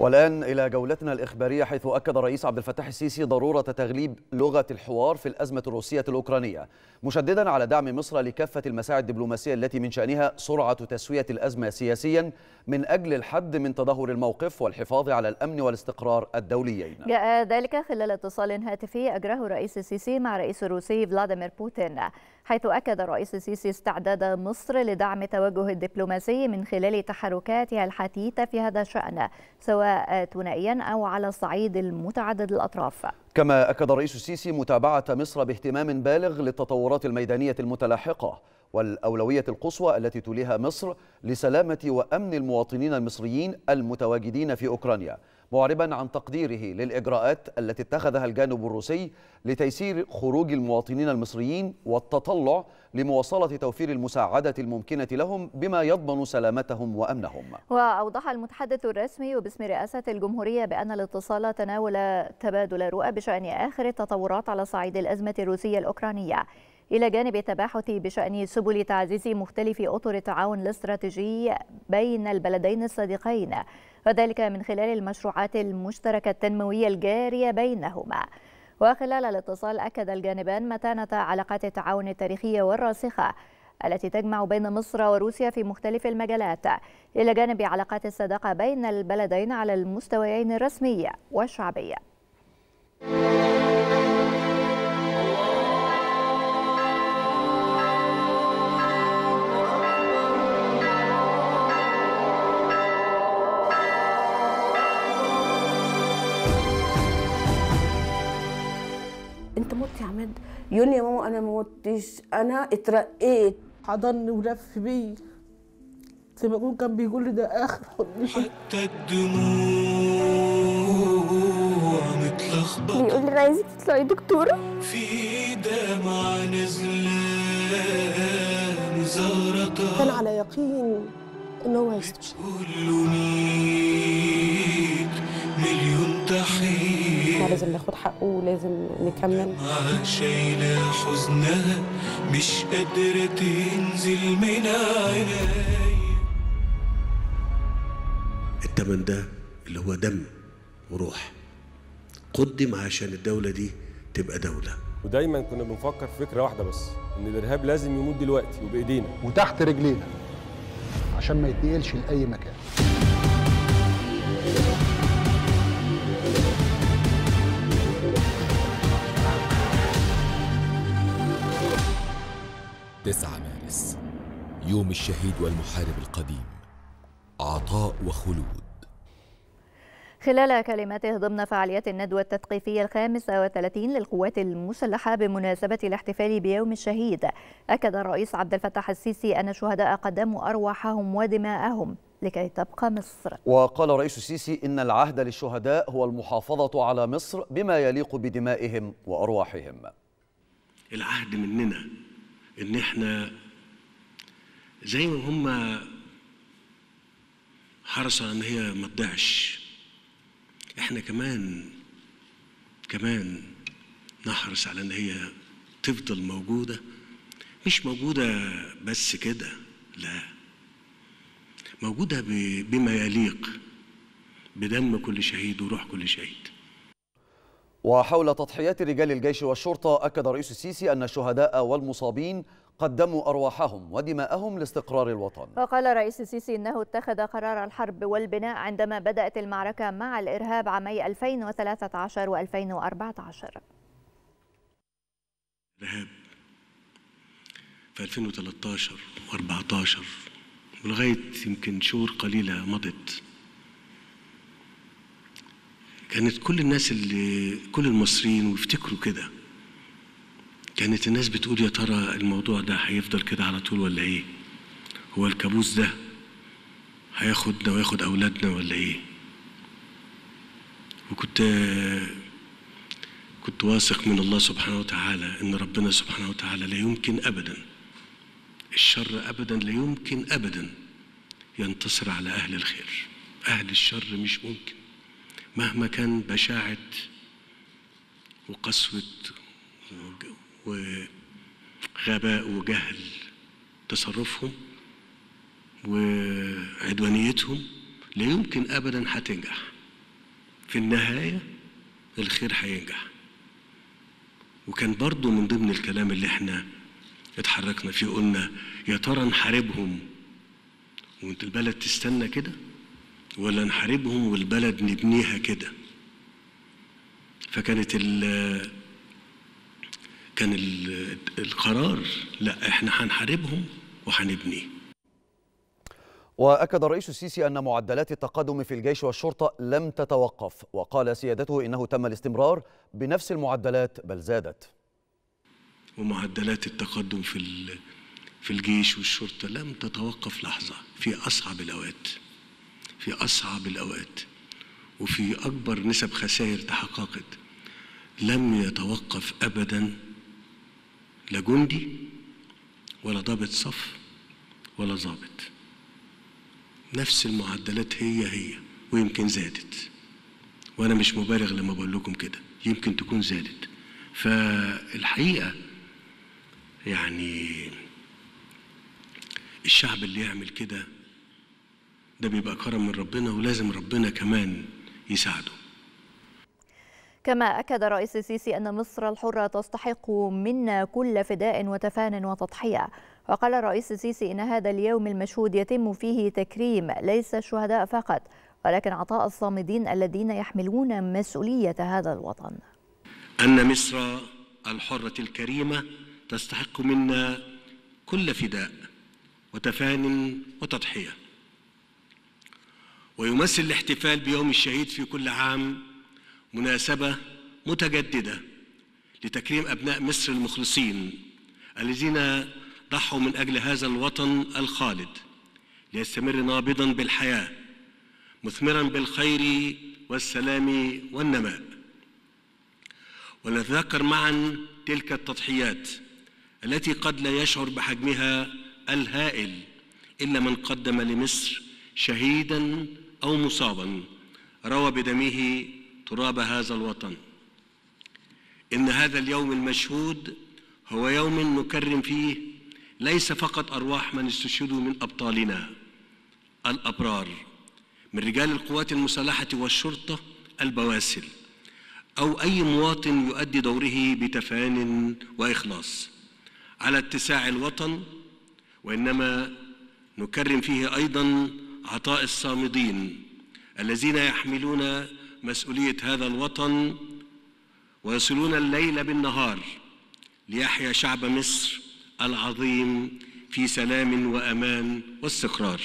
والآن إلى جولتنا الإخبارية حيث أكد الرئيس عبد الفتاح السيسي ضرورة تغليب لغة الحوار في الأزمة الروسية الأوكرانية مشددا على دعم مصر لكافة المساعي الدبلوماسية التي من شأنها سرعة تسوية الأزمة سياسيا من أجل الحد من تدهور الموقف والحفاظ على الأمن والاستقرار الدوليين جاء ذلك خلال اتصال هاتفي أجراه الرئيس السيسي مع رئيس الروسي فلاديمير بوتين حيث أكد الرئيس السيسي استعداد مصر لدعم التوجه الدبلوماسي من خلال تحركاتها الحثيثة في هذا الشأن سواء ثنائيا أو على الصعيد المتعدد الأطراف كما أكد الرئيس السيسي متابعة مصر باهتمام بالغ للتطورات الميدانية المتلاحقة والأولوية القصوى التي توليها مصر لسلامة وأمن المواطنين المصريين المتواجدين في أوكرانيا معربا عن تقديره للإجراءات التي اتخذها الجانب الروسي لتيسير خروج المواطنين المصريين والتطلع لمواصلة توفير المساعدة الممكنة لهم بما يضمن سلامتهم وأمنهم وأوضح المتحدث الرسمي وباسم رئاسة الجمهورية بأن الاتصال تناول تبادل رؤى بشأن آخر التطورات على صعيد الأزمة الروسية الأوكرانية إلى جانب التباحث بشأن سبل تعزيز مختلف أطر التعاون الاستراتيجي بين البلدين الصديقين وذلك من خلال المشروعات المشتركة التنموية الجارية بينهما وخلال الاتصال أكد الجانبان متانة علاقات التعاون التاريخية والراسخة التي تجمع بين مصر وروسيا في مختلف المجالات إلى جانب علاقات الصداقة بين البلدين على المستويين الرسمي والشعبي. موت يا عماد يقول لي يا ماما انا ما متش انا اترقيت حضني ولف بيا زي ما كان بيقول لي ده اخر حضن حتى الدموع متلخبطه بيقول لي انا عايزك تطلعي دكتوره في دمع نزلان زهرتها كان على يقين ان هو هيستشفى لازم ناخد حقه ولازم نكمل معاك شايلة حزنها مش قادرة تنزل من عيني التمن ده اللي هو دم وروح قدم عشان الدولة دي تبقى دولة ودايما كنا بنفكر في فكرة واحدة بس إن الإرهاب لازم يموت دلوقتي وبإيدينا وتحت رجلينا عشان ما يتنقلش لأي مكان 9 مارس يوم الشهيد والمحارب القديم عطاء وخلود خلال كلمته ضمن فعاليات الندوة التثقيفية الخامسة والثلاثين للقوات المسلحة بمناسبة الاحتفال بيوم الشهيد أكد الرئيس عبد الفتاح السيسي أن الشهداء قدموا أرواحهم ودماءهم لكي تبقى مصر وقال الرئيس السيسي إن العهد للشهداء هو المحافظة على مصر بما يليق بدمائهم وأرواحهم العهد مننا ان احنا زي ما هم حرصوا ان هي ما تضيعش احنا كمان كمان نحرص على ان هي تفضل موجوده مش موجوده بس كده لا موجوده بما يليق بدم كل شهيد وروح كل شهيد وحول تضحيات رجال الجيش والشرطة أكد رئيس السيسي أن الشهداء والمصابين قدموا أرواحهم ودماءهم لاستقرار الوطن وقال رئيس السيسي إنه اتخذ قرار الحرب والبناء عندما بدأت المعركة مع الإرهاب عامي 2013 و2014 الإرهاب في 2013 و14 ولغاية يمكن شهور قليلة مضت كانت كل الناس اللي كل المصريين ويفتكروا كده كانت الناس بتقول يا ترى الموضوع ده هيفضل كده على طول ولا ايه هو الكابوس ده هياخدنا وياخد اولادنا ولا ايه وكنت كنت واثق من الله سبحانه وتعالى ان ربنا سبحانه وتعالى لا يمكن ابدا الشر ابدا لا يمكن ابدا ينتصر على اهل الخير اهل الشر مش ممكن مهما كان بشاعة وقسوة وغباء وجهل تصرفهم وعدوانيتهم لا يمكن أبدا هتنجح في النهاية الخير هينجح وكان برضو من ضمن الكلام اللي احنا اتحركنا فيه قلنا يا ترى نحاربهم وانت البلد تستنى كده ولا نحاربهم والبلد نبنيها كده فكانت ال كان القرار لا احنا هنحاربهم وهنبنيه وأكد الرئيس السيسي أن معدلات التقدم في الجيش والشرطة لم تتوقف وقال سيادته إنه تم الاستمرار بنفس المعدلات بل زادت ومعدلات التقدم في في الجيش والشرطة لم تتوقف لحظة في أصعب الأوقات في أصعب الأوقات وفي أكبر نسب خسائر تحققت لم يتوقف أبدا لا جندي ولا ضابط صف ولا ضابط نفس المعدلات هي هي ويمكن زادت وأنا مش مبالغ لما بقول لكم كده يمكن تكون زادت فالحقيقة يعني الشعب اللي يعمل كده ده بيبقى كرم من ربنا ولازم ربنا كمان يساعده كما أكد رئيس السيسي أن مصر الحرة تستحق منا كل فداء وتفان وتضحية وقال الرئيس السيسي إن هذا اليوم المشهود يتم فيه تكريم ليس الشهداء فقط ولكن عطاء الصامدين الذين يحملون مسؤولية هذا الوطن أن مصر الحرة الكريمة تستحق منا كل فداء وتفان وتضحيه ويمثل الاحتفال بيوم الشهيد في كل عام مناسبة متجددة لتكريم أبناء مصر المخلصين الذين ضحوا من أجل هذا الوطن الخالد ليستمر نابضا بالحياة مثمرا بالخير والسلام والنماء ونتذكر معا تلك التضحيات التي قد لا يشعر بحجمها الهائل إلا من قدم لمصر شهيدا أو مصابا روى بدمه تراب هذا الوطن إن هذا اليوم المشهود هو يوم نكرم فيه ليس فقط أرواح من استشهدوا من أبطالنا الأبرار من رجال القوات المسلحة والشرطة البواسل أو أي مواطن يؤدي دوره بتفان وإخلاص على اتساع الوطن وإنما نكرم فيه أيضا عطاء الصامدين الذين يحملون مسؤوليه هذا الوطن ويصلون الليل بالنهار ليحيا شعب مصر العظيم في سلام وامان واستقرار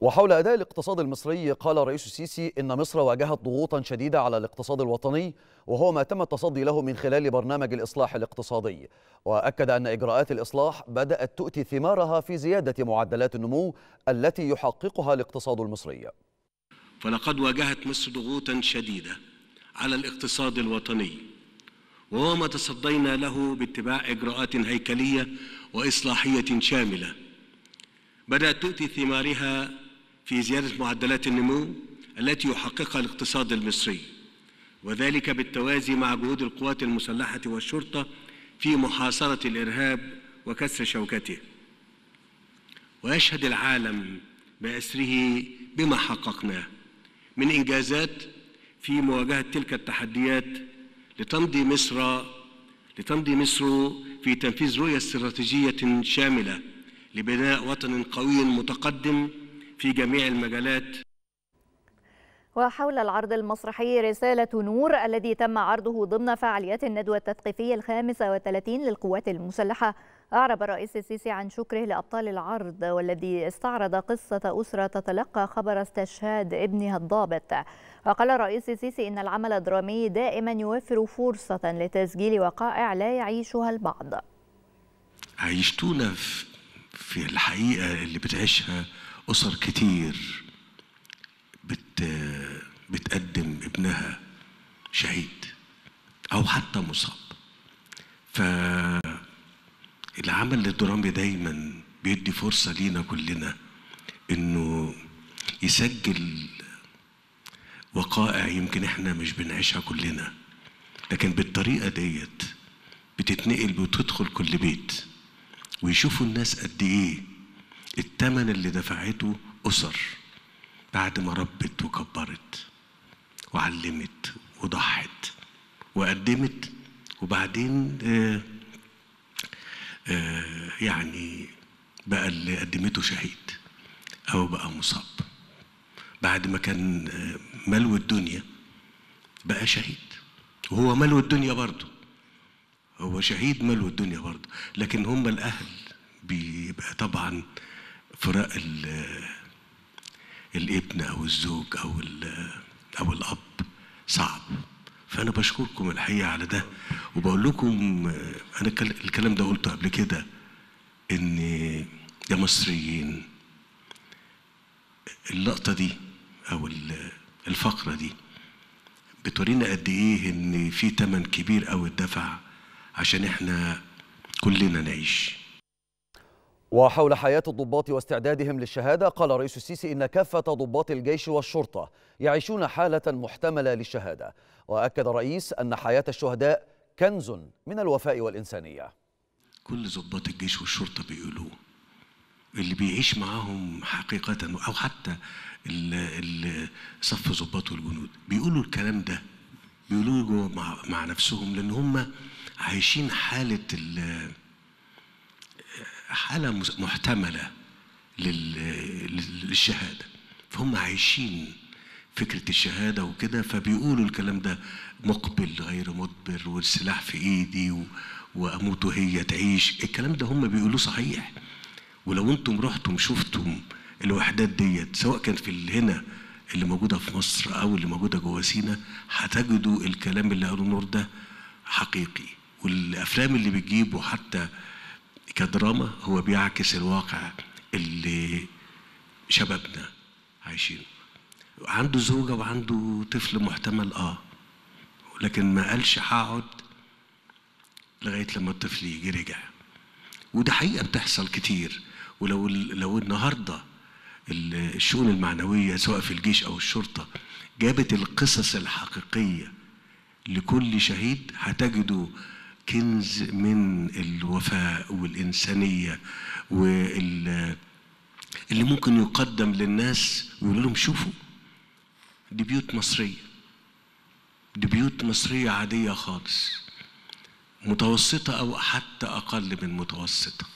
وحول أداء الاقتصاد المصري قال الرئيس السيسي إن مصر واجهت ضغوطا شديدة على الاقتصاد الوطني وهو ما تم التصدي له من خلال برنامج الإصلاح الاقتصادي وأكد أن إجراءات الإصلاح بدأت تؤتي ثمارها في زيادة معدلات النمو التي يحققها الاقتصاد المصري فلقد واجهت مصر ضغوطا شديدة على الاقتصاد الوطني وهو ما تصدينا له باتباع إجراءات هيكلية وإصلاحية شاملة بدأت تؤتي ثمارها في زيادة معدلات النمو التي يحققها الاقتصاد المصري وذلك بالتوازي مع جهود القوات المسلحة والشرطة في محاصرة الإرهاب وكسر شوكته ويشهد العالم بأسره بما حققناه من إنجازات في مواجهة تلك التحديات لتمضي مصر لتمضي مصر في تنفيذ رؤية استراتيجية شاملة لبناء وطن قوي متقدم في جميع المجالات وحول العرض المسرحي رسالة نور الذي تم عرضه ضمن فعاليات الندوة التثقيفية الخامسة والثلاثين للقوات المسلحة أعرب الرئيس السيسي عن شكره لأبطال العرض والذي استعرض قصة أسرة تتلقى خبر استشهاد ابنها الضابط وقال الرئيس السيسي إن العمل الدرامي دائما يوفر فرصة لتسجيل وقائع لا يعيشها البعض عيشتونا في الحقيقة اللي بتعيشها أسر كتير بت بتقدم ابنها شهيد أو حتى مصاب فالعمل الدرامي دايما بيدي فرصة لينا كلنا إنه يسجل وقائع يمكن احنا مش بنعيشها كلنا لكن بالطريقة ديت بتتنقل وتدخل كل بيت ويشوفوا الناس قد ايه التمن اللي دفعته أسر بعد ما ربت وكبرت وعلمت وضحت وقدمت وبعدين آآ آه، آآ آه، يعني بقى اللي قدمته شهيد أو بقى مصاب بعد ما كان آه، ملو الدنيا بقى شهيد وهو ملو الدنيا برضه هو شهيد ملو الدنيا برضه لكن هم الأهل بيبقى طبعا فراق الابن او الزوج او او الاب صعب فانا بشكركم الحقيقه على ده وبقول لكم انا الكلام ده قلته قبل كده ان يا مصريين اللقطه دي او الفقره دي بتورينا قد ايه ان في تمن كبير قوي الدفع عشان احنا كلنا نعيش وحول حياة الضباط واستعدادهم للشهادة قال رئيس السيسي إن كافة ضباط الجيش والشرطة يعيشون حالة محتملة للشهادة وأكد الرئيس أن حياة الشهداء كنز من الوفاء والإنسانية كل ضباط الجيش والشرطة بيقولوه اللي بيعيش معاهم حقيقة أو حتى صف ضباط والجنود بيقولوا الكلام ده بيقولوه مع, مع نفسهم لأن هم عايشين حالة حالة محتملة للشهادة فهم عايشين فكرة الشهادة وكده فبيقولوا الكلام ده مقبل غير مدبر والسلاح في ايدي واموت وهي تعيش الكلام ده هم بيقولوه صحيح ولو انتم رحتم شفتم الوحدات ديت سواء كان في هنا اللي موجودة في مصر أو اللي موجودة جوه سينا هتجدوا الكلام اللي قالوا نور ده حقيقي والأفلام اللي بتجيبه حتى كدراما هو بيعكس الواقع اللي شبابنا عايشينه عنده زوجة وعنده طفل محتمل اه لكن ما قالش هقعد لغاية لما الطفل يجي رجع وده حقيقة بتحصل كتير ولو لو النهارده الشؤون المعنوية سواء في الجيش أو الشرطة جابت القصص الحقيقية لكل شهيد هتجدوا كنز من الوفاء والإنسانية وال اللي ممكن يقدم للناس ويقول لهم شوفوا دي بيوت مصرية دي بيوت مصرية عادية خالص متوسطة أو حتى أقل من متوسطة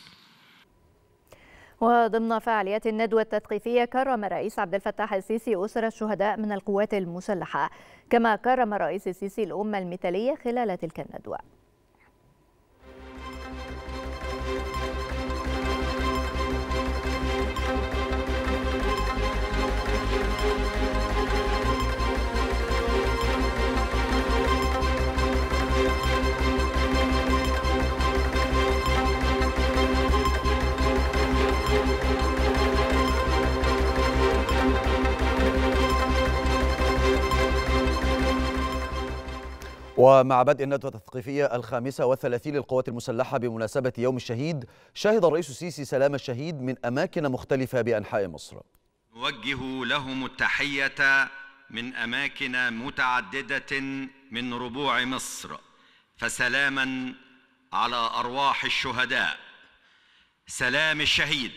وضمن فعاليات الندوة التثقيفية كرم الرئيس عبد الفتاح السيسي أسر الشهداء من القوات المسلحة كما كرم الرئيس السيسي الأمة المثالية خلال تلك الندوة ومع بدء الندوة التثقيفية الخامسة والثلاثين للقوات المسلحة بمناسبة يوم الشهيد شهد الرئيس السيسي سلام الشهيد من أماكن مختلفة بأنحاء مصر نوجه لهم التحية من أماكن متعددة من ربوع مصر فسلاما على أرواح الشهداء سلام الشهيد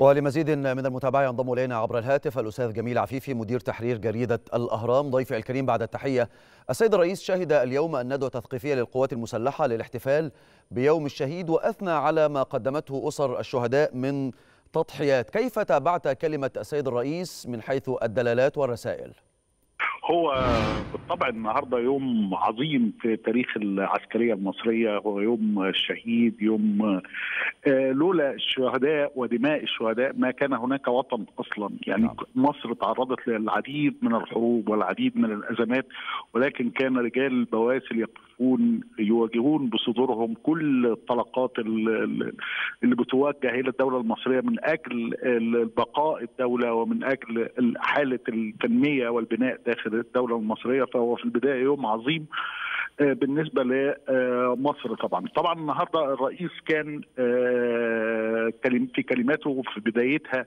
ولمزيد من المتابعة ينضم إلينا عبر الهاتف الأستاذ جميل عفيفي مدير تحرير جريدة الأهرام ضيفي الكريم بعد التحية السيد الرئيس شهد اليوم الندوة التثقيفية للقوات المسلحة للاحتفال بيوم الشهيد وأثنى على ما قدمته أسر الشهداء من تضحيات كيف تابعت كلمة السيد الرئيس من حيث الدلالات والرسائل؟ هو بالطبع النهارده يوم عظيم في تاريخ العسكريه المصريه هو يوم الشهيد يوم آه، لولا الشهداء ودماء الشهداء ما كان هناك وطن اصلا يعني نعم. مصر تعرضت للعديد من الحروب والعديد من الازمات ولكن كان رجال البواسل يواجهون يواجهون بصدورهم كل الطلقات اللي بتوجه الى الدوله المصريه من اجل بقاء الدوله ومن اجل حاله التنميه والبناء داخل الدوله المصريه فهو في البدايه يوم عظيم آه، بالنسبه لمصر طبعا طبعا النهارده الرئيس كان آه، في كلماته في بدايتها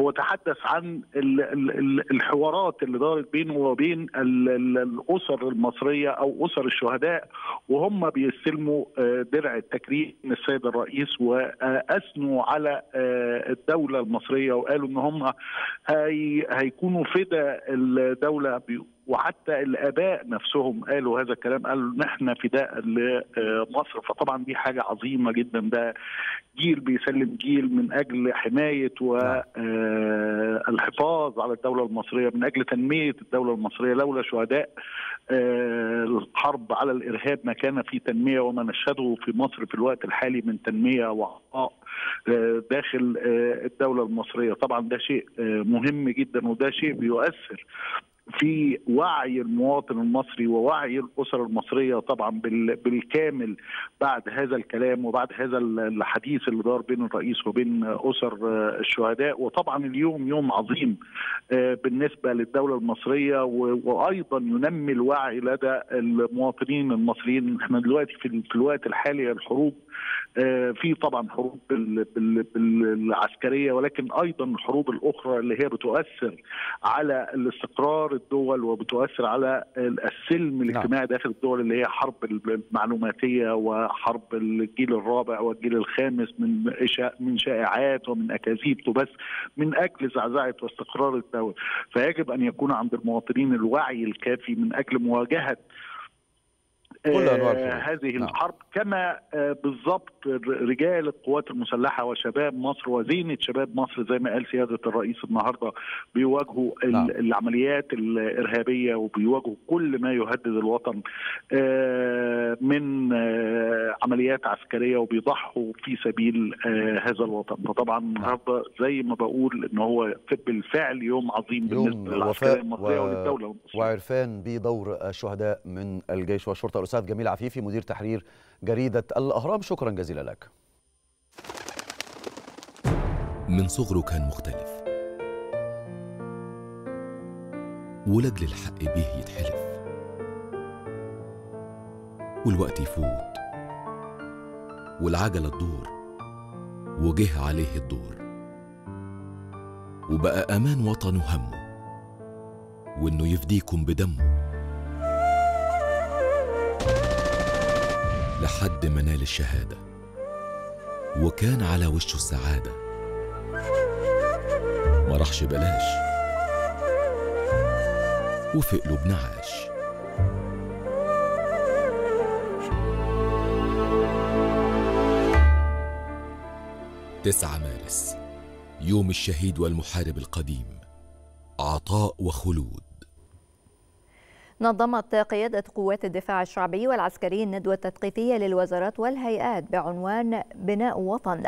هو تحدث عن الحوارات اللي دارت بينه وبين الاسر المصريه او اسر الشهداء وهم بيستلموا آه، درع التكريم من السيد الرئيس واثنوا على الدوله المصريه وقالوا ان هم هيكونوا فدا الدوله بيقول وحتى الاباء نفسهم قالوا هذا الكلام قالوا نحن فداء لمصر فطبعا دي حاجه عظيمه جدا ده جيل بيسلم جيل من اجل حمايه والحفاظ نعم. آه، على الدوله المصريه من اجل تنميه الدوله المصريه لولا شهداء آه، الحرب على الارهاب ما كان في تنميه وما نشهده في مصر في الوقت الحالي من تنميه وعطاء آه، داخل الدوله المصريه طبعا ده شيء مهم جدا وده شيء بيؤثر في وعي المواطن المصري ووعي الاسر المصريه طبعا بالكامل بعد هذا الكلام وبعد هذا الحديث اللي دار بين الرئيس وبين اسر الشهداء وطبعا اليوم يوم عظيم آه، بالنسبه للدوله المصريه وايضا ينمي الوعي لدى المواطنين المصريين احنا دلوقتي في الوقت الحالي الحروب آه، في طبعا حروب العسكريه ولكن ايضا الحروب الاخرى اللي هي بتؤثر على الاستقرار الدول وبتؤثر على السلم نعم. الاجتماعي داخل الدول اللي هي حرب المعلوماتيه وحرب الجيل الرابع والجيل الخامس من من شائعات ومن اكاذيب تبث من اجل زعزعه واستقرار الدول فيجب ان يكون عند المواطنين الوعي الكافي من اجل مواجهه آه، هذه نعم. الحرب كما آه، بالضبط رجال القوات المسلحة وشباب مصر وزينة شباب مصر زي ما قال سيادة الرئيس النهاردة بيواجهوا نعم. العمليات الإرهابية وبيواجهوا كل ما يهدد الوطن آه، من عمليات عسكرية وبيضحوا في سبيل هذا الوطن فطبعا نعم. النهاردة زي ما بقول ان هو بالفعل يوم عظيم بالنسبة للعسكرية المصرية و... وللدولة المصرية وعرفان بدور الشهداء من الجيش والشرطة الاستاذ جميل عفيفي مدير تحرير جريده الاهرام شكرا جزيلا لك من صغره كان مختلف ولجل للحق بيه يتحلف والوقت يفوت والعجلة تدور وجه عليه الدور وبقى أمان وطنه همه وإنه يفديكم بدمه لحد ما نال الشهادة وكان على وشه السعادة ما راحش بلاش وفي قلوبنا عاش تسعة مارس يوم الشهيد والمحارب القديم عطاء وخلود نظمت قيادة قوات الدفاع الشعبي والعسكري الندوة التثقيفية للوزارات والهيئات بعنوان بناء وطن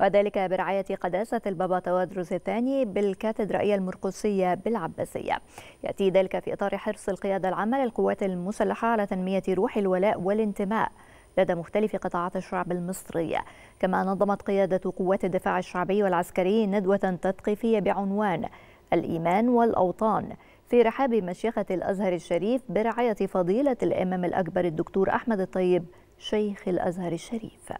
وذلك برعاية قداسة البابا توادرس الثاني بالكاتدرائية المرقسية بالعباسية يأتي ذلك في إطار حرص القيادة العامة للقوات المسلحة على تنمية روح الولاء والانتماء لدى مختلف قطاعات الشعب المصرية كما نظمت قيادة قوات الدفاع الشعبي والعسكري ندوة تثقيفية بعنوان الإيمان والأوطان في رحاب مشيخة الأزهر الشريف برعاية فضيلة الإمام الأكبر الدكتور أحمد الطيب شيخ الأزهر الشريف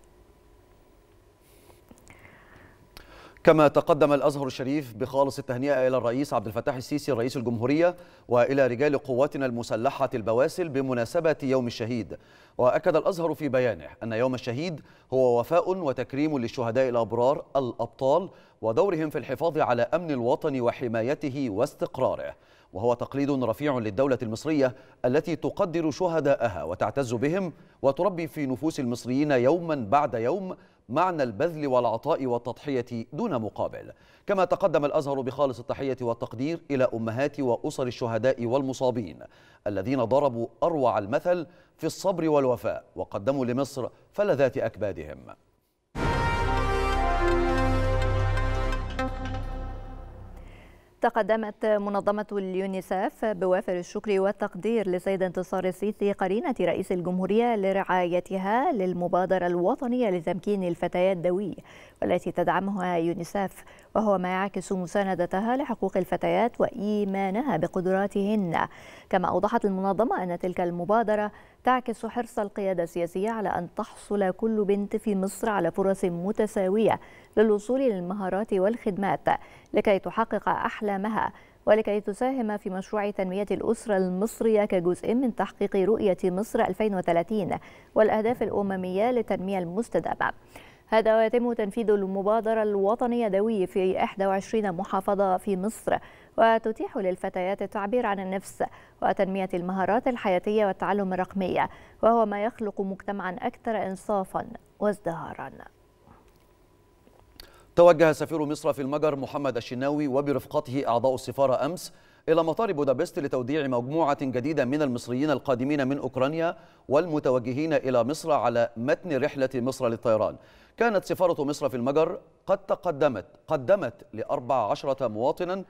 كما تقدم الأزهر الشريف بخالص التهنئة إلى الرئيس عبد الفتاح السيسي رئيس الجمهورية وإلى رجال قواتنا المسلحة البواسل بمناسبة يوم الشهيد وأكد الأزهر في بيانه أن يوم الشهيد هو وفاء وتكريم للشهداء الأبرار الأبطال ودورهم في الحفاظ على أمن الوطن وحمايته واستقراره وهو تقليد رفيع للدولة المصرية التي تقدر شهداءها وتعتز بهم وتربي في نفوس المصريين يوما بعد يوم معنى البذل والعطاء والتضحية دون مقابل كما تقدم الأزهر بخالص التحية والتقدير إلى أمهات وأسر الشهداء والمصابين الذين ضربوا أروع المثل في الصبر والوفاء وقدموا لمصر فلذات أكبادهم تقدمت منظمة اليونيسف بوافر الشكر والتقدير لسيد انتصار السيسي قرينة رئيس الجمهورية لرعايتها للمبادرة الوطنية لتمكين الفتيات ذوي والتي تدعمها يونيسف وهو ما يعكس مساندتها لحقوق الفتيات وإيمانها بقدراتهن كما أوضحت المنظمة أن تلك المبادرة تعكس حرص القيادة السياسية على أن تحصل كل بنت في مصر على فرص متساوية للوصول للمهارات والخدمات لكي تحقق أحلامها ولكي تساهم في مشروع تنمية الأسرة المصرية كجزء من تحقيق رؤية مصر 2030 والأهداف الأممية للتنمية المستدامة هذا ويتم تنفيذ المبادرة الوطنية دوي في 21 محافظة في مصر وتتيح للفتيات التعبير عن النفس وتنمية المهارات الحياتية والتعلم الرقمية وهو ما يخلق مجتمعا أكثر إنصافا وازدهارا توجه سفير مصر في المجر محمد الشناوي وبرفقته أعضاء السفارة أمس إلى مطار بودابست لتوديع مجموعة جديدة من المصريين القادمين من أوكرانيا والمتوجهين إلى مصر على متن رحلة مصر للطيران كانت سفارة مصر في المجر قد تقدمت قدمت لأربع عشرة مواطنا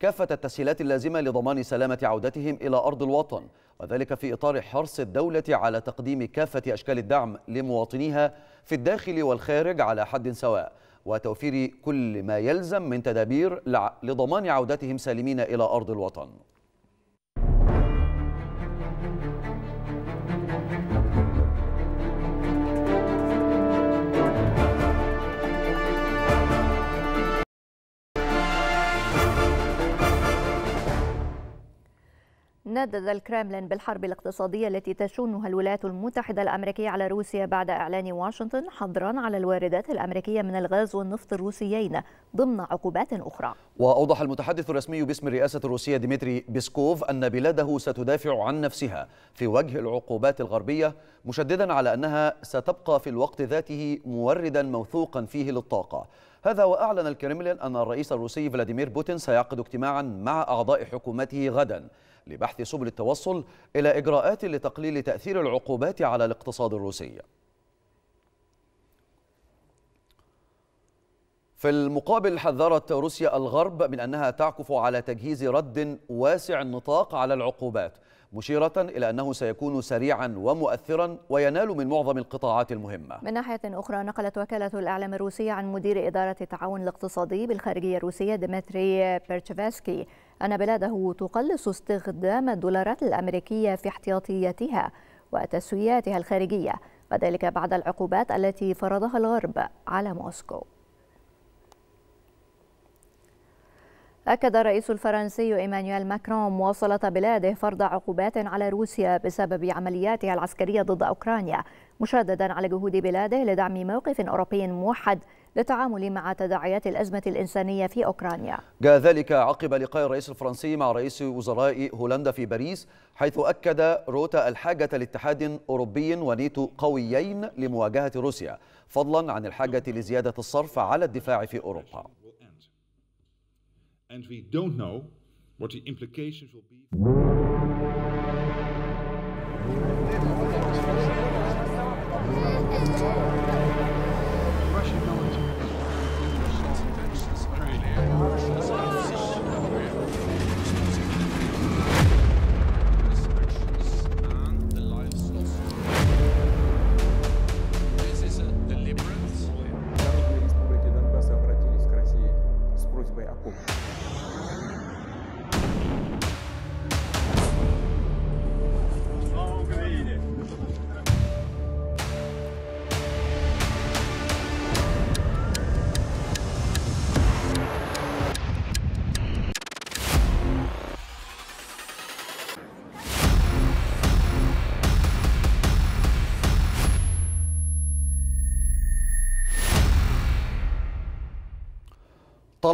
كافة التسهيلات اللازمة لضمان سلامة عودتهم إلى أرض الوطن وذلك في إطار حرص الدولة على تقديم كافة أشكال الدعم لمواطنيها في الداخل والخارج على حد سواء وتوفير كل ما يلزم من تدابير لضمان عودتهم سالمين إلى أرض الوطن ندد الكرملين بالحرب الاقتصادية التي تشنها الولايات المتحدة الأمريكية على روسيا بعد إعلان واشنطن حظرا على الواردات الأمريكية من الغاز والنفط الروسيين ضمن عقوبات أخرى وأوضح المتحدث الرسمي باسم الرئاسة الروسية ديمتري بيسكوف أن بلاده ستدافع عن نفسها في وجه العقوبات الغربية مشددا على أنها ستبقى في الوقت ذاته موردا موثوقا فيه للطاقة هذا وأعلن الكرملين أن الرئيس الروسي فلاديمير بوتين سيعقد اجتماعا مع أعضاء حكومته غدا لبحث سبل التوصل إلى إجراءات لتقليل تأثير العقوبات على الاقتصاد الروسي في المقابل حذرت روسيا الغرب من أنها تعكف على تجهيز رد واسع النطاق على العقوبات مشيرة إلى أنه سيكون سريعا ومؤثرا وينال من معظم القطاعات المهمة من ناحية أخرى نقلت وكالة الإعلام الروسية عن مدير إدارة التعاون الاقتصادي بالخارجية الروسية ديمتري بيرتشفاسكي أن بلاده تقلص استخدام الدولارات الأمريكية في احتياطياتها وتسوياتها الخارجية وذلك بعد العقوبات التي فرضها الغرب على موسكو أكد الرئيس الفرنسي إيمانويل ماكرون مواصلة بلاده فرض عقوبات على روسيا بسبب عملياتها العسكرية ضد أوكرانيا مشددا على جهود بلاده لدعم موقف أوروبي موحد للتعامل مع تداعيات الأزمة الإنسانية في أوكرانيا جاء ذلك عقب لقاء الرئيس الفرنسي مع رئيس وزراء هولندا في باريس حيث أكد روتا الحاجة لاتحاد أوروبي ونيتو قويين لمواجهة روسيا فضلا عن الحاجة لزيادة الصرف على الدفاع في أوروبا And we don't know what the implications will be.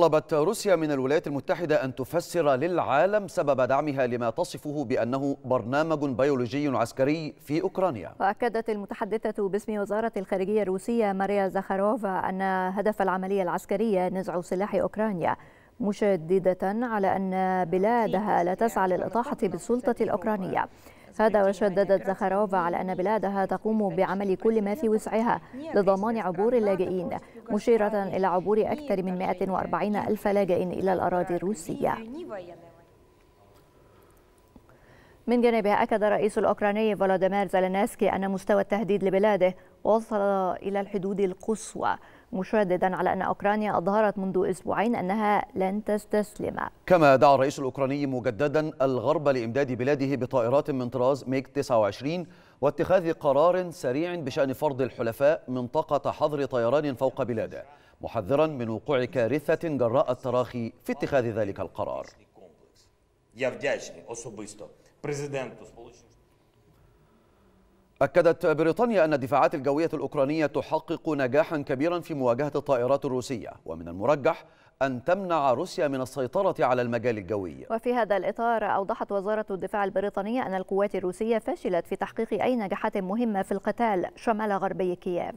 طلبت روسيا من الولايات المتحدة أن تفسر للعالم سبب دعمها لما تصفه بأنه برنامج بيولوجي عسكري في أوكرانيا وأكدت المتحدثة باسم وزارة الخارجية الروسية ماريا زاخاروفا أن هدف العملية العسكرية نزع سلاح أوكرانيا مشددة على أن بلادها لا تسعى للإطاحة بالسلطة الأوكرانية أفاد وشددت زخاروفا على أن بلادها تقوم بعمل كل ما في وسعها لضمان عبور اللاجئين مشيرة إلى عبور أكثر من 140 ألف لاجئ إلى الأراضي الروسية من جانبها أكد الرئيس الأوكراني فولوديمير زيلينسكي أن مستوى التهديد لبلاده وصل إلى الحدود القصوى مشددا على أن أوكرانيا أظهرت منذ أسبوعين أنها لن تستسلم كما دعا الرئيس الأوكراني مجددا الغرب لإمداد بلاده بطائرات من طراز ميك 29 واتخاذ قرار سريع بشأن فرض الحلفاء منطقة حظر طيران فوق بلاده محذرا من وقوع كارثة جراء التراخي في اتخاذ ذلك القرار أكدت بريطانيا أن الدفاعات الجوية الأوكرانية تحقق نجاحا كبيرا في مواجهة الطائرات الروسية ومن المرجح أن تمنع روسيا من السيطرة على المجال الجوي وفي هذا الإطار أوضحت وزارة الدفاع البريطانية أن القوات الروسية فشلت في تحقيق أي نجاحات مهمة في القتال شمال غربي كييف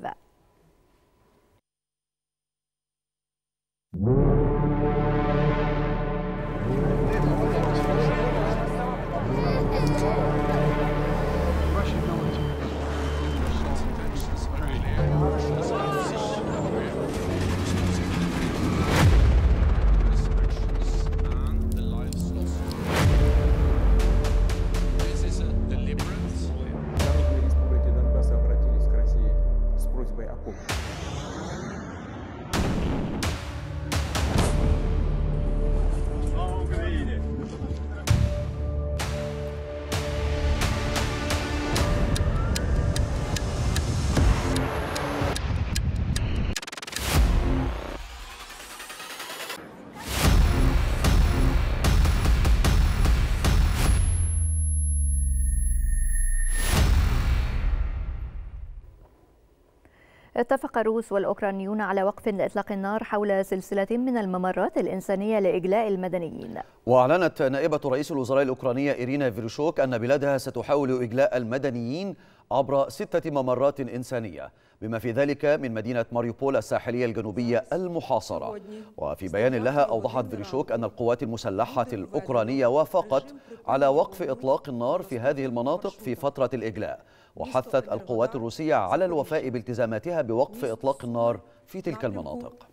اتفق الروس والأوكرانيون على وقف لإطلاق النار حول سلسلة من الممرات الإنسانية لإجلاء المدنيين وأعلنت نائبة رئيس الوزراء الأوكرانية إيرينا فيروشوك أن بلادها ستحاول إجلاء المدنيين عبر ستة ممرات إنسانية بما في ذلك من مدينة ماريوبول الساحلية الجنوبية المحاصرة وفي بيان لها أوضحت فيروشوك أن القوات المسلحة الأوكرانية وافقت على وقف إطلاق النار في هذه المناطق في فترة الإجلاء وحثت القوات الروسية على الوفاء بالتزاماتها بوقف إطلاق النار في تلك نعم، المناطق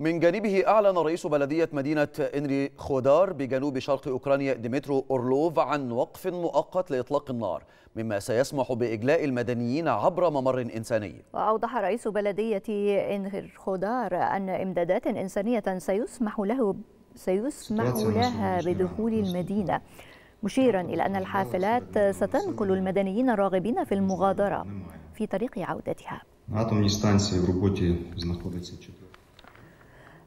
من جانبه أعلن رئيس بلدية مدينة إنري خودار بجنوب شرق أوكرانيا ديمترو أورلوف عن وقف مؤقت لإطلاق النار مما سيسمح بإجلاء المدنيين عبر ممر إنساني وأوضح رئيس بلدية إنري خودار أن إمدادات إنسانية سيسمح له سيسمح لها بدخول المدينة مشيرا إلى أن الحافلات ستنقل المدنيين الراغبين في المغادرة في طريق عودتها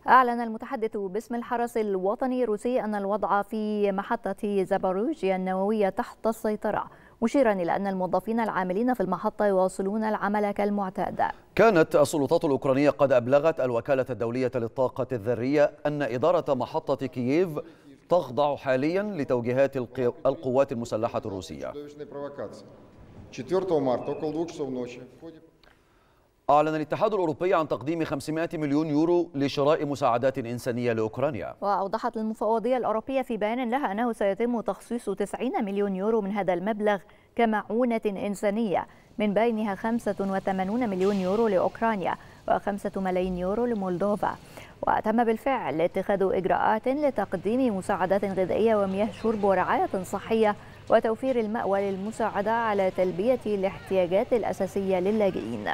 أعلن المتحدث باسم الحرس الوطني الروسي أن الوضع في محطة زاباروجيا النووية تحت السيطرة مشيرا إلى أن الموظفين العاملين في المحطة يواصلون العمل كالمعتاد كانت السلطات الأوكرانية قد أبلغت الوكالة الدولية للطاقة الذرية أن إدارة محطة كييف تخضع حاليا لتوجيهات القوات المسلحة الروسية أعلن الاتحاد الأوروبي عن تقديم 500 مليون يورو لشراء مساعدات إنسانية لأوكرانيا وأوضحت المفوضية الأوروبية في بيان لها أنه سيتم تخصيص 90 مليون يورو من هذا المبلغ كمعونة إنسانية من بينها 85 مليون يورو لأوكرانيا و5 ملايين يورو لمولدوفا وتم بالفعل اتخاذ إجراءات لتقديم مساعدات غذائية ومياه شرب ورعاية صحية وتوفير المأوى للمساعدة على تلبية الاحتياجات الأساسية للاجئين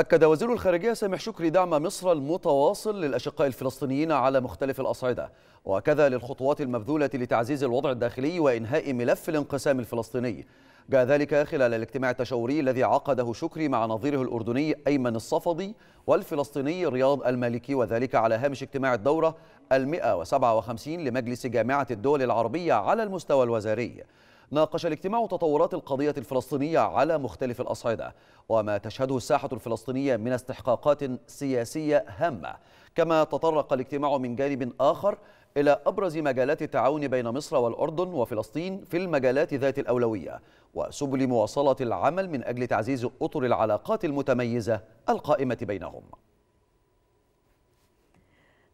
أكد وزير الخارجية سامح شكري دعم مصر المتواصل للأشقاء الفلسطينيين على مختلف الأصعدة وكذا للخطوات المبذولة لتعزيز الوضع الداخلي وإنهاء ملف الانقسام الفلسطيني جاء ذلك خلال الاجتماع التشاوري الذي عقده شكري مع نظيره الأردني أيمن الصفدي والفلسطيني رياض المالكي وذلك على هامش اجتماع الدورة ال 157 لمجلس جامعة الدول العربية على المستوى الوزاري ناقش الاجتماع تطورات القضية الفلسطينية على مختلف الأصعدة وما تشهده الساحة الفلسطينية من استحقاقات سياسية هامة كما تطرق الاجتماع من جانب آخر إلى أبرز مجالات التعاون بين مصر والأردن وفلسطين في المجالات ذات الأولوية وسبل مواصلة العمل من أجل تعزيز أطر العلاقات المتميزة القائمة بينهم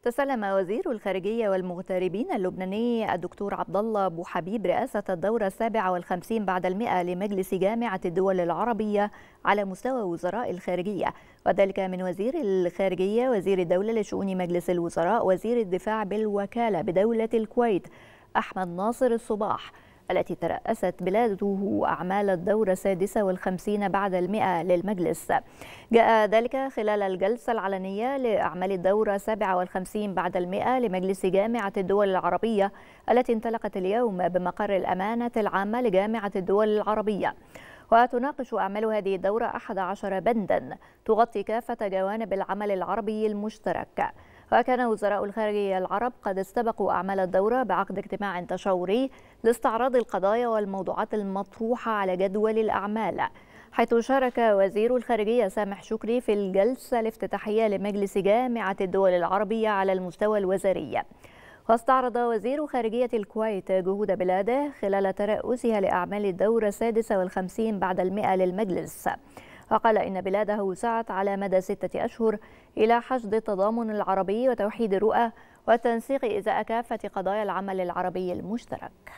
تسلم وزير الخارجية والمغتربين اللبناني الدكتور عبد الله أبو حبيب رئاسة الدورة السابعة والخمسين بعد المئة لمجلس جامعة الدول العربية على مستوى وزراء الخارجية وذلك من وزير الخارجية وزير الدولة لشؤون مجلس الوزراء وزير الدفاع بالوكالة بدولة الكويت أحمد ناصر الصباح التي ترأست بلاده أعمال الدورة السادسة والخمسين بعد المئة للمجلس جاء ذلك خلال الجلسة العلنية لأعمال الدورة السابعة والخمسين بعد المئة لمجلس جامعة الدول العربية التي انطلقت اليوم بمقر الأمانة العامة لجامعة الدول العربية وتناقش أعمال هذه الدورة 11 بندا تغطي كافة جوانب العمل العربي المشترك وكان وزراء الخارجية العرب قد استبقوا أعمال الدورة بعقد اجتماع تشاوري لاستعراض القضايا والموضوعات المطروحة على جدول الأعمال حيث شارك وزير الخارجية سامح شكري في الجلسة الافتتاحية لمجلس جامعة الدول العربية على المستوى الوزاري واستعرض وزير خارجية الكويت جهود بلاده خلال ترأسها لأعمال الدورة السادسة والخمسين بعد المئة للمجلس وقال إن بلاده سعت على مدى ستة أشهر إلى حشد التضامن العربي وتوحيد الرؤى وتنسيق إزاء كافة قضايا العمل العربي المشترك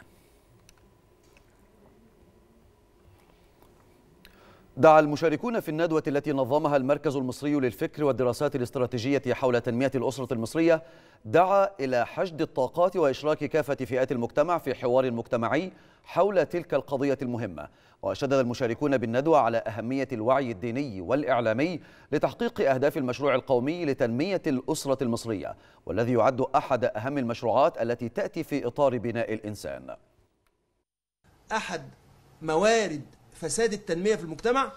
دعا المشاركون في الندوة التي نظمها المركز المصري للفكر والدراسات الاستراتيجية حول تنمية الأسرة المصرية دعا إلى حشد الطاقات وإشراك كافة فئات المجتمع في حوار مجتمعي حول تلك القضية المهمة وشدد المشاركون بالندوة على أهمية الوعي الديني والإعلامي لتحقيق أهداف المشروع القومي لتنمية الأسرة المصرية والذي يعد أحد أهم المشروعات التي تأتي في إطار بناء الإنسان أحد موارد فساد التنميه في المجتمع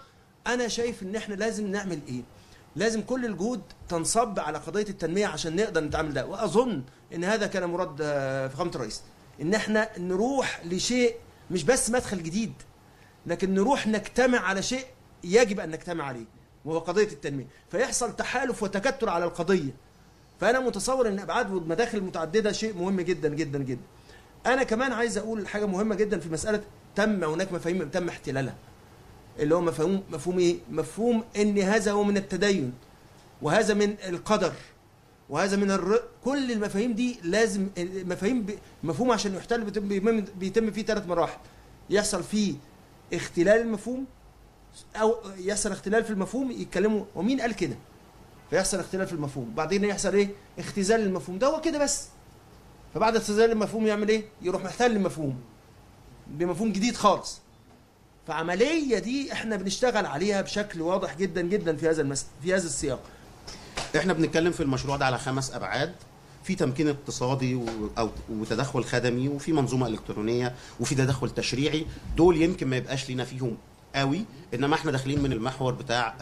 انا شايف ان احنا لازم نعمل ايه لازم كل الجهود تنصب على قضيه التنميه عشان نقدر نتعامل ده واظن ان هذا كان مراد آه، فخامه الرئيس ان احنا نروح لشيء مش بس مدخل جديد لكن نروح نجتمع على شيء يجب ان نجتمع عليه وهو قضيه التنميه فيحصل تحالف وتكتل على القضيه فانا متصور ان ابعاد والمداخل المتعدده شيء مهم جدا جدا جدا انا كمان عايز اقول حاجه مهمه جدا في مساله تم هناك مفاهيم تم احتلالها اللي هو مفهوم مفهوم ايه مفهوم ان هذا هو من التدين وهذا من القدر وهذا من الر... كل المفاهيم دي لازم مفاهيم ب... مفهوم عشان يحتل بيتم, بيتم فيه ثلاث مراحل يحصل فيه اختلال المفهوم او يحصل اختلال في المفهوم يتكلموا ومين قال كده فيحصل اختلال في المفهوم بعدين يحصل ايه اختزال المفهوم ده هو كده بس فبعد اختزال المفهوم يعمل ايه يروح محتل المفهوم بمفهوم جديد خالص فعملية دي احنا بنشتغل عليها بشكل واضح جدا جدا في هذا المس... في هذا السياق احنا بنتكلم في المشروع ده على خمس ابعاد في تمكين اقتصادي و... أو... وتدخل خدمي وفي منظومه الكترونيه وفي تدخل تشريعي دول يمكن ما يبقاش لينا فيهم قوي انما احنا داخلين من المحور بتاع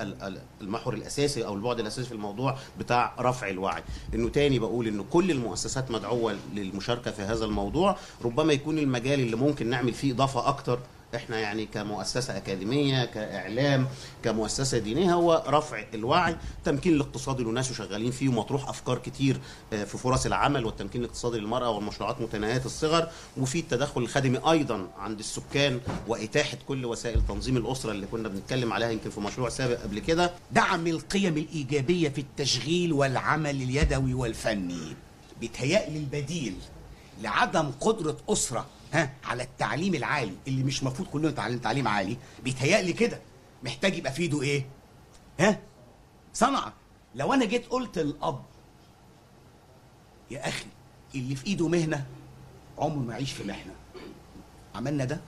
المحور الاساسي او البعد الاساسي في الموضوع بتاع رفع الوعي انه تاني بقول ان كل المؤسسات مدعوه للمشاركه في هذا الموضوع ربما يكون المجال اللي ممكن نعمل فيه اضافه اكتر احنا يعني كمؤسسه اكاديميه كاعلام كمؤسسه دينيه هو رفع الوعي التمكين الاقتصادي للناس وشغالين شغالين فيه ومطروح افكار كتير آه، في فرص العمل والتمكين الاقتصادي للمراه والمشروعات متناهيه الصغر وفي التدخل الخدمي ايضا عند السكان واتاحه كل وسائل تنظيم الاسره اللي كنا بنتكلم عليها يمكن في مشروع سابق قبل كده دعم القيم الايجابيه في التشغيل والعمل اليدوي والفني بيتهيألي البديل لعدم قدرة أسرة ها على التعليم العالي اللي مش مفروض كلنا نتعلم تعليم عالي بيتهيألي كده محتاج يبقى في ايده ايه ها صنعة لو انا جيت قلت الاب يا اخي اللي في ايده مهنه عمره ما يعيش في محنه عملنا ده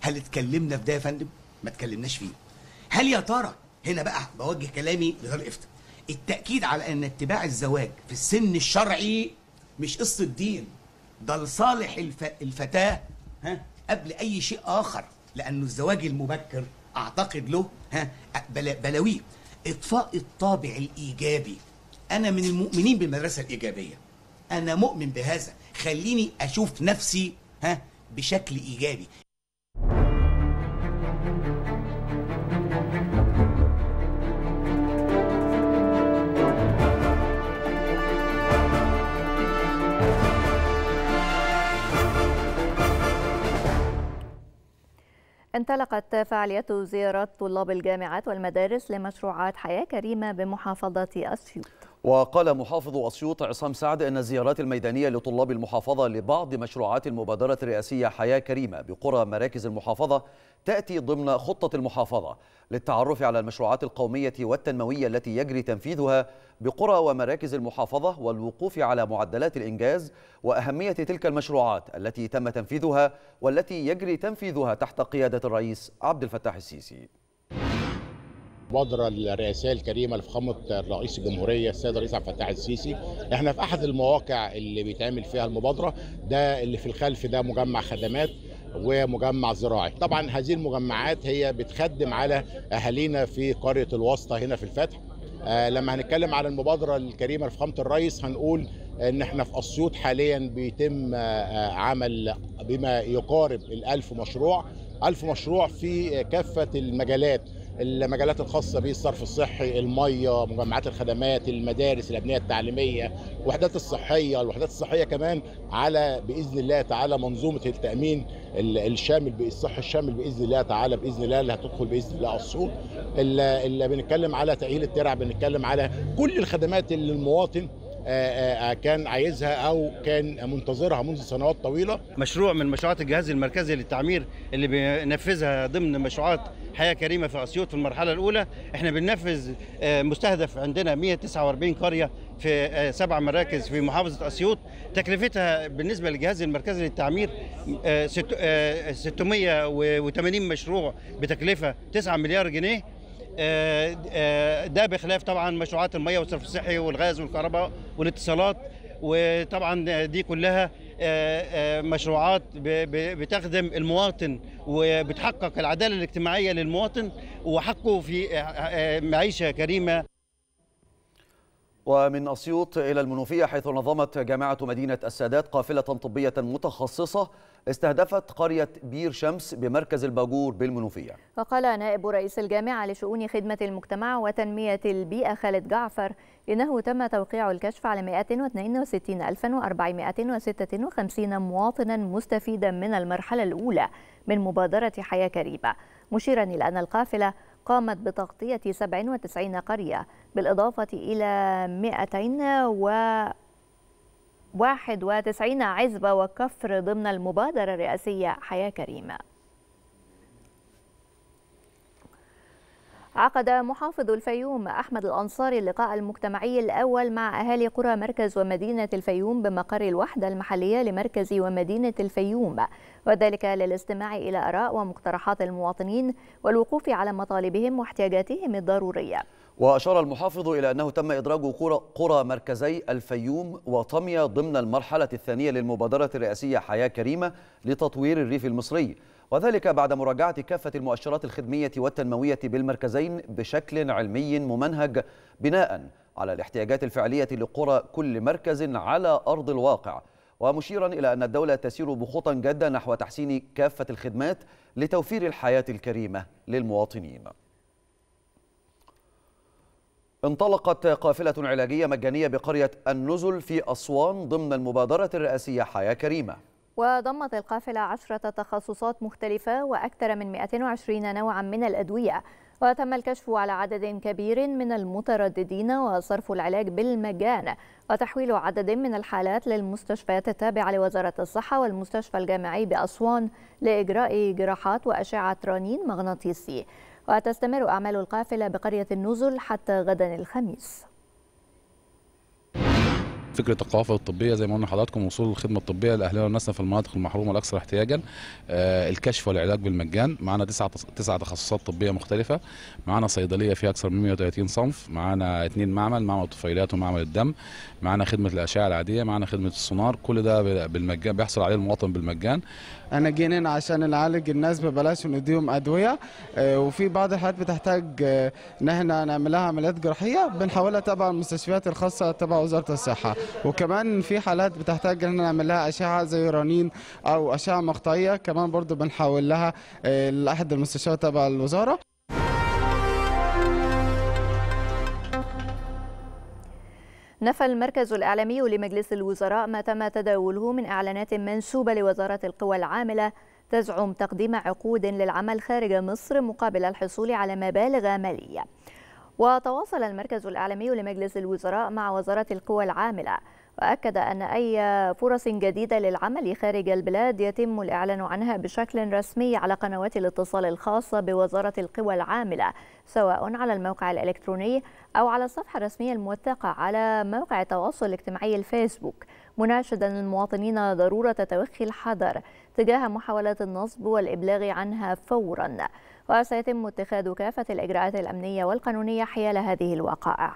هل اتكلمنا في ده يا فندم ما اتكلمناش فيه هل يا ترى هنا بقى بوجه كلامي لدار الافتاء التاكيد على ان اتباع الزواج في السن الشرعي مش قصه دين ده لصالح الفتاه ها قبل اي شيء اخر لانه الزواج المبكر اعتقد له ها بلاويه اطفاء الطابع الايجابي انا من المؤمنين بالمدرسه الايجابيه انا مؤمن بهذا خليني اشوف نفسي ها بشكل ايجابي انطلقت فعاليات زيارات طلاب الجامعات والمدارس لمشروعات حياة كريمة بمحافظة أسيوط وقال محافظ أسيوط عصام سعد أن الزيارات الميدانية لطلاب المحافظة لبعض مشروعات المبادرة الرئاسية حياة كريمة بقرى مراكز المحافظة تأتي ضمن خطة المحافظة للتعرف على المشروعات القومية والتنموية التي يجري تنفيذها بقرى ومراكز المحافظة والوقوف على معدلات الإنجاز وأهمية تلك المشروعات التي تم تنفيذها والتي يجري تنفيذها تحت قيادة الرئيس عبد الفتاح السيسي بادرة الرئاسية الكريمة لفخامة الرئيس الجمهورية السيد الرئيس عبد الفتاح السيسي احنا في أحد المواقع اللي بيتعمل فيها المبادرة ده اللي في الخلف ده مجمع خدمات ومجمع زراعي طبعا هذه المجمعات هي بتخدم على أهالينا في قرية الواسطة هنا في الفتح آه لما هنتكلم على المبادرة الكريمة لفخامة الرئيس هنقول ان احنا في اسيوط حاليا بيتم آه، آه، عمل بما يقارب الألف مشروع ألف مشروع في كافة المجالات المجالات الخاصة بالصرف الصحي المية مجمعات الخدمات المدارس الأبنية التعليمية الوحدات الصحية الوحدات الصحية كمان على بإذن الله تعالى منظومة التأمين الشامل الصحي الشامل بإذن الله تعالى بإذن الله اللي هتدخل بإذن الله الصوت اللي بنتكلم على تأهيل الترع بنتكلم على كل الخدمات اللي المواطن آه، آه، آه، كان عايزها او كان منتظرها منذ سنوات طويله مشروع من مشروعات الجهاز المركزي للتعمير اللي بينفذها ضمن مشروعات حياه كريمه في اسيوط في المرحله الاولى احنا بننفذ آه، مستهدف عندنا 149 قريه في آه، سبع مراكز في محافظه اسيوط تكلفتها بالنسبه للجهاز المركزي للتعمير 680 آه، مشروع بتكلفه 9 مليار جنيه ده بخلاف طبعا مشروعات الميه والصرف الصحي والغاز والكهرباء والاتصالات وطبعا دي كلها آه، آه، مشروعات بتخدم المواطن وبتحقق العداله الاجتماعيه للمواطن وحقه في آه، معيشه كريمه ومن أسيوط إلى المنوفية حيث نظمت جامعة مدينة السادات قافلة طبية متخصصة استهدفت قرية بير شمس بمركز الباجور بالمنوفية وقال نائب رئيس الجامعة لشؤون خدمة المجتمع وتنمية البيئة خالد جعفر إنه تم توقيع الكشف على 162456 مواطنا مستفيدا من المرحلة الأولى من مبادرة حياة كريمة مشيرا إلى أن القافلة قامت بتغطية 97 قرية بالإضافة إلى 291 عزبة وكفر ضمن المبادرة الرئاسية حياة كريمة عقد محافظ الفيوم أحمد الأنصاري اللقاء المجتمعي الأول مع أهالي قرى مركز ومدينة الفيوم بمقر الوحدة المحلية لمركز ومدينة الفيوم وذلك للاستماع إلى آراء ومقترحات المواطنين والوقوف على مطالبهم واحتياجاتهم الضرورية وأشار المحافظ إلى أنه تم إدراج قرى, قرى مركزي الفيوم وطمية ضمن المرحلة الثانية للمبادرة الرئاسية حياة كريمة لتطوير الريف المصري وذلك بعد مراجعة كافة المؤشرات الخدمية والتنموية بالمركزين بشكل علمي ممنهج بناء على الاحتياجات الفعلية لقرى كل مركز على أرض الواقع ومشيرا إلى أن الدولة تسير بخطى جادة نحو تحسين كافة الخدمات لتوفير الحياة الكريمة للمواطنين انطلقت قافلة علاجية مجانية بقرية النزل في أسوان ضمن المبادرة الرئاسية حياة كريمة وضمت القافلة عشرة تخصصات مختلفة وأكثر من 220 نوعا من الأدوية وتم الكشف على عدد كبير من المترددين وصرف العلاج بالمجان وتحويل عدد من الحالات للمستشفيات التابعة لوزارة الصحة والمستشفى الجامعي بأسوان لإجراء جراحات وأشعة رنين مغناطيسي وتستمر أعمال القافلة بقرية النزل حتى غدا الخميس فكره القوافل الطبيه زي ما قلنا لحضراتكم وصول الخدمه الطبيه لاهلنا وناسنا في المناطق المحرومه الاكثر احتياجا آه، الكشف والعلاج بالمجان معانا تسعة تسعة تخصصات طبيه مختلفه معانا صيدليه فيها اكثر من 130 صنف معانا اثنين معمل معمل الطفيلات ومعمل الدم معانا خدمه الاشعه العاديه معانا خدمه السونار كل ده بالمجان بيحصل عليه المواطن بالمجان انا جينا هنا عشان نعالج الناس ببلاش ونديهم ادويه آه، وفي بعض الحالات بتحتاج آه، ان احنا نعملها عمليات جراحيه بنحولها تبع المستشفيات الخاصه تبع وزاره الصحه وكمان في حالات بتحتاج ان احنا نعملها اشعه زي رنين او اشعه مقطعيه كمان برضو بنحول لها آه، لاحد المستشفيات تبع الوزاره نفى المركز الإعلامي لمجلس الوزراء ما تم تداوله من إعلانات منسوبة لوزارة القوى العاملة تزعم تقديم عقود للعمل خارج مصر مقابل الحصول على مبالغ مالية وتواصل المركز الإعلامي لمجلس الوزراء مع وزارة القوى العاملة وأكد أن أي فرص جديدة للعمل خارج البلاد يتم الإعلان عنها بشكل رسمي على قنوات الاتصال الخاصة بوزارة القوى العاملة سواء على الموقع الإلكتروني أو على الصفحة الرسمية الموثقة على موقع التواصل الاجتماعي الفيسبوك مناشدا المواطنين ضرورة توخي الحذر تجاه محاولات النصب والإبلاغ عنها فورا وسيتم اتخاذ كافة الإجراءات الأمنية والقانونية حيال هذه الوقائع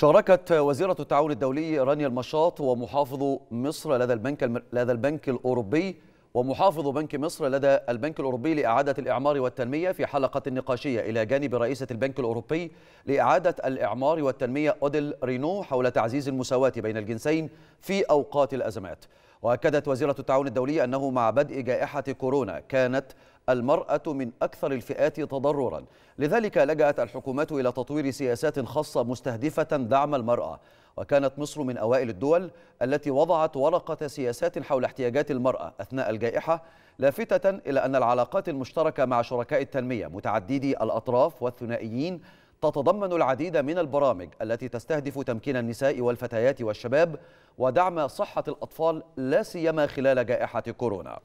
شاركت وزيرة التعاون الدولي رانيا المشاط ومحافظ مصر لدى البنك لدى البنك الأوروبي ومحافظ بنك مصر لدى البنك الأوروبي لإعادة الإعمار والتنمية في حلقة نقاشية إلى جانب رئيسة البنك الأوروبي لإعادة الإعمار والتنمية أوديل رينو حول تعزيز المساواة بين الجنسين في أوقات الأزمات وأكدت وزيرة التعاون الدولي أنه مع بدء جائحة كورونا كانت المرأة من أكثر الفئات تضررا لذلك لجأت الحكومات إلى تطوير سياسات خاصة مستهدفة دعم المرأة وكانت مصر من أوائل الدول التي وضعت ورقة سياسات حول احتياجات المرأة أثناء الجائحة لافتة إلى أن العلاقات المشتركة مع شركاء التنمية متعددي الأطراف والثنائيين تتضمن العديد من البرامج التي تستهدف تمكين النساء والفتيات والشباب ودعم صحة الأطفال لا سيما خلال جائحة كورونا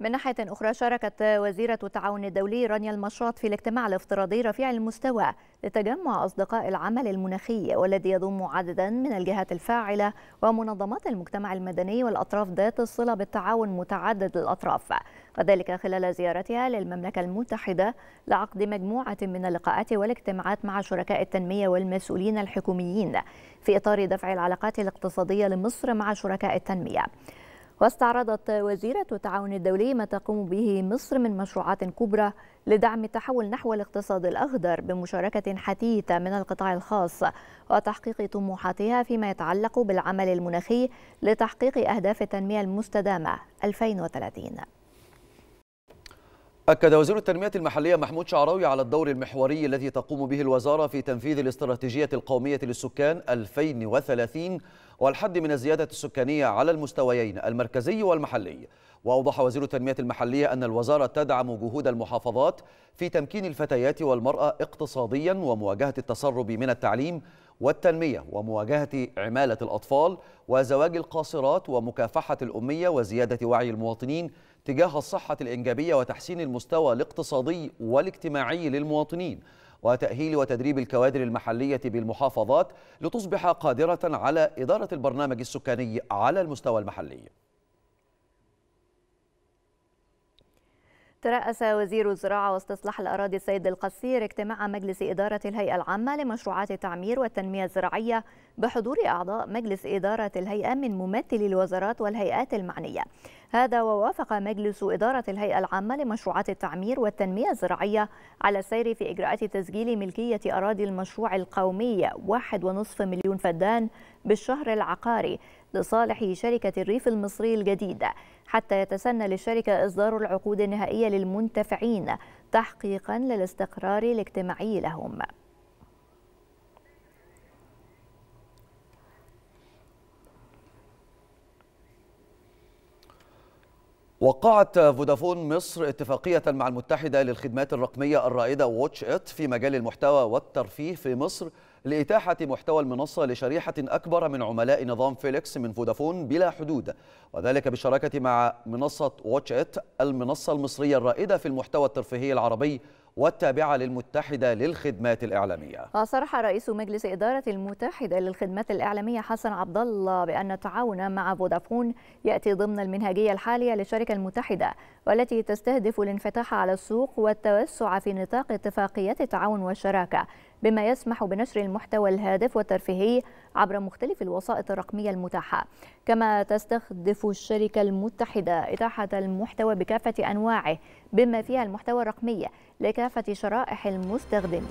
من ناحية أخرى شاركت وزيرة التعاون الدولي رانيا المشاط في الاجتماع الافتراضي رفيع المستوى لتجمع أصدقاء العمل المناخي والذي يضم عددا من الجهات الفاعلة ومنظمات المجتمع المدني والأطراف ذات الصلة بالتعاون متعدد الأطراف وذلك خلال زيارتها للمملكة المتحدة لعقد مجموعة من اللقاءات والاجتماعات مع شركاء التنمية والمسؤولين الحكوميين في إطار دفع العلاقات الاقتصادية لمصر مع شركاء التنمية واستعرضت وزيرة التعاون الدولي ما تقوم به مصر من مشروعات كبرى لدعم التحول نحو الاقتصاد الأخضر بمشاركة حثيثة من القطاع الخاص وتحقيق طموحاتها فيما يتعلق بالعمل المناخي لتحقيق أهداف التنمية المستدامة 2030 أكد وزير التنمية المحلية محمود شعراوي على الدور المحوري الذي تقوم به الوزارة في تنفيذ الاستراتيجية القومية للسكان 2030 والحد من الزيادة السكانية على المستويين المركزي والمحلي وأوضح وزير التنمية المحلية أن الوزارة تدعم جهود المحافظات في تمكين الفتيات والمرأة اقتصاديا ومواجهة التسرب من التعليم والتنمية ومواجهة عمالة الأطفال وزواج القاصرات ومكافحة الأمية وزيادة وعي المواطنين تجاه الصحة الإنجابية وتحسين المستوى الاقتصادي والاجتماعي للمواطنين وتأهيل وتدريب الكوادر المحلية بالمحافظات لتصبح قادرة على إدارة البرنامج السكاني على المستوى المحلي ترأس وزير الزراعة واستصلاح الأراضي السيد القصير اجتماع مجلس إدارة الهيئة العامة لمشروعات التعمير والتنمية الزراعية بحضور أعضاء مجلس إدارة الهيئة من ممثلي الوزارات والهيئات المعنية هذا ووافق مجلس إدارة الهيئة العامة لمشروعات التعمير والتنمية الزراعية على السير في إجراءات تسجيل ملكية أراضي المشروع القومي 1.5 مليون فدان بالشهر العقاري لصالح شركة الريف المصري الجديدة حتى يتسنى للشركة إصدار العقود النهائية للمنتفعين تحقيقا للاستقرار الاجتماعي لهم وقعت فودافون مصر اتفاقية مع المتحدة للخدمات الرقمية الرائدة ووتش ات في مجال المحتوى والترفيه في مصر لإتاحة محتوى المنصة لشريحة أكبر من عملاء نظام فيليكس من فودافون بلا حدود وذلك بالشراكة مع منصة واتشيت المنصة المصرية الرائدة في المحتوى الترفيهي العربي والتابعة للمتحدة للخدمات الإعلامية صرح رئيس مجلس إدارة المتحدة للخدمات الإعلامية حسن عبد الله بأن التعاون مع فودافون يأتي ضمن المنهجية الحالية للشركة المتحدة والتي تستهدف الانفتاح على السوق والتوسع في نطاق اتفاقيات التعاون والشراكة بما يسمح بنشر المحتوى الهادف والترفيهي عبر مختلف الوسائط الرقمية المتاحة كما تستهدف الشركة المتحدة إتاحة المحتوى بكافة أنواعه بما فيها المحتوى الرقمي لكافة شرائح المستخدمين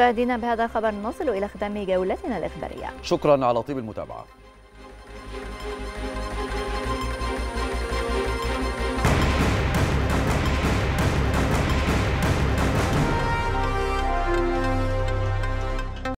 مشاهدينا بهذا الخبر نصل إلى ختام جولتنا الإخبارية شكرا على طيب المتابعة